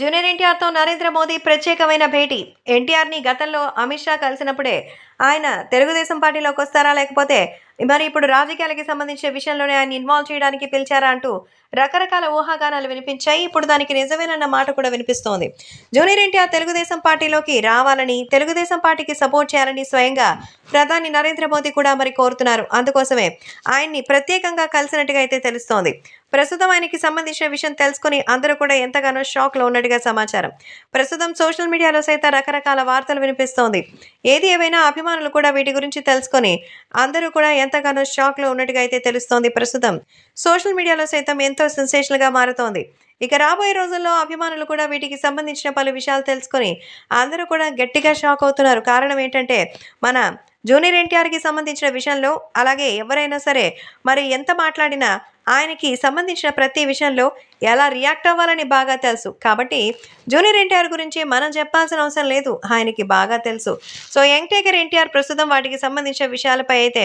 junior ఎన్టీఆర్తో Narendra Modi ప్రత్యేకమైన భేటీ ఎన్టీఆర్ని గతంలో అమిత్ షా కలిసినప్పుడే ఆయన తెలుగుదేశం పార్టీలోకి వస్తారా లేకపోతే మరి ఇప్పుడు రాజకీయాలకి సంబంధించిన విషయంలోనే ఆయన ఇన్వాల్వ్ చేయడానికి పిలిచారా అంటూ రకరకాల ఊహాగానాలు వినిపించాయి ఇప్పుడు దానికి నిజమేనన్న మాట కూడా వినిపిస్తోంది జూనియర్ ఎన్టీఆర్ తెలుగుదేశం పార్టీలోకి రావాలని తెలుగుదేశం పార్టీకి సపోర్ట్ చేయాలని స్వయంగా ప్రధాని నరేంద్ర మోదీ కూడా మరి కోరుతున్నారు అందుకోసమే ఆయన్ని ప్రత్యేకంగా కలిసినట్టుగా అయితే తెలుస్తోంది ప్రస్తుతం ఆయనకి సంబంధించిన విషయం తెలుసుకుని అందరూ కూడా ఎంతగానో షాక్లో ఉన్నట్టుగా సమాచారం ప్రస్తుతం సోషల్ మీడియాలో సైతం రకరకాల వార్తలు వినిపిస్తోంది ఏది ఏవైనా అభిమానులు కూడా వీటి గురించి తెలుసుకొని అందరూ కూడా ఎంతగానో షాక్లో ఉన్నట్టుగా అయితే తెలుస్తోంది ప్రస్తుతం సోషల్ మీడియాలో సైతం ఎంతో గా మారుతోంది ఇక రాబోయే రోజుల్లో అభిమానులు కూడా వీటికి సంబంధించిన పలు విషయాలు తెలుసుకొని అందరూ కూడా గట్టిగా షాక్ అవుతున్నారు కారణం ఏంటంటే మన జూనియర్ ఎన్టీఆర్కి సంబంధించిన విషయంలో అలాగే ఎవరైనా సరే మరి ఎంత మాట్లాడినా ఆయనకి సంబంధించిన ప్రతి విషయంలో ఎలా రియాక్ట్ అవ్వాలని బాగా తెలుసు కాబట్టి జూనియర్ ఎన్టీఆర్ గురించి మనం చెప్పాల్సిన అవసరం లేదు ఆయనకి బాగా తెలుసు సో యంగ్ టేకర్ ఎన్టీఆర్ ప్రస్తుతం వాటికి సంబంధించిన విషయాలపై అయితే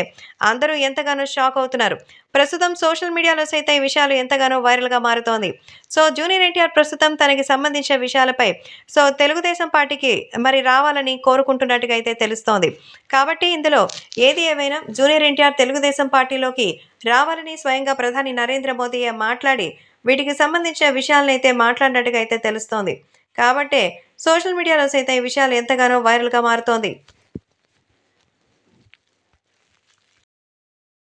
అందరూ ఎంతగానో షాక్ అవుతున్నారు ప్రస్తుతం సోషల్ మీడియాలో సైతం ఈ విషయాలు ఎంతగానో వైరల్గా మారుతోంది సో జూనియర్ ఎన్టీఆర్ ప్రస్తుతం తనకి సంబంధించిన విషయాలపై సో తెలుగుదేశం పార్టీకి మరి రావాలని కోరుకుంటున్నట్టుగా అయితే తెలుస్తోంది కాబట్టి ఇందులో ఏది ఏమైనా జూనియర్ ఎన్టీఆర్ తెలుగుదేశం పార్టీలోకి రావాలని స్వయంగా ప్రధాని నరేంద్ర మోదీ మాట్లాడి వీటికి సంబంధించిన విషయాలనైతే మాట్లాడినట్టుగా అయితే తెలుస్తోంది కాబట్టే సోషల్ మీడియాలో సైతం ఈ విషయాలు ఎంతగానో వైరల్గా మారుతోంది